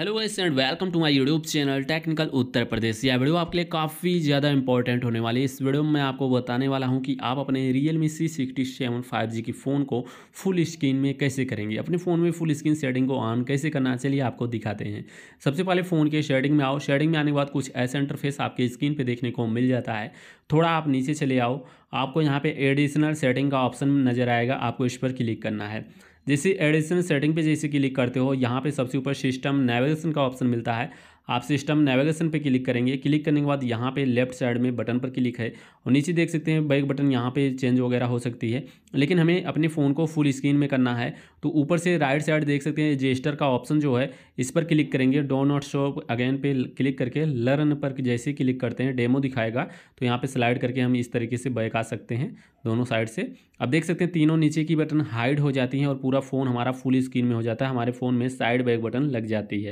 hello guys and welcome to my YouTube channel technical Uttar Pradesh यह वीडियो आपके लिए काफ़ी ज़्यादा इंपॉर्टेंट होने वाली है इस वीडियो में मैं आपको बताने वाला हूं कि आप अपने realme C sixty seven five G की फ़ोन को फुल स्क्रीन में कैसे करेंगे अपने फ़ोन में फुल स्क्रीन सेटिंग को ऑन कैसे करना चलिए आपको दिखाते हैं सबसे पहले फ़ोन के शेडिंग में आओ शेडिंग में आने के बाद कुछ ऐसा इंटरफेस आपके स्क्रीन पर देखने को मिल जाता है थोड़ा आप नीचे चले आओ आपको यहाँ पे एडिशनल सेटिंग का ऑप्शन नज़र आएगा आपको इस पर क्लिक करना है जैसे एडिशनल सेटिंग पे जैसे क्लिक करते हो यहाँ पे सबसे ऊपर सिस्टम नेविगेशन का ऑप्शन मिलता है आप सिस्टम नेविगेशन पे क्लिक करेंगे क्लिक करने के बाद यहाँ पे लेफ्ट साइड में बटन पर क्लिक है और नीचे देख सकते हैं बैक बटन यहाँ पे चेंज वगैरह हो सकती है लेकिन हमें अपने फ़ोन को फुल स्क्रीन में करना है तो ऊपर से राइट साइड देख सकते हैं जेस्टर का ऑप्शन जो है इस पर क्लिक करेंगे डो नॉट शो अगेन पे क्लिक करके लर्न पर जैसे क्लिक करते हैं डेमो दिखाएगा तो यहाँ पर स्लाइड करके हम इस तरीके से बैक आ सकते हैं दोनों साइड से अब देख सकते हैं तीनों नीचे की बटन हाइड हो जाती हैं और पूरा फ़ोन हमारा फुल स्क्रीन में हो जाता है हमारे फ़ोन में साइड बैक बटन लग जाती है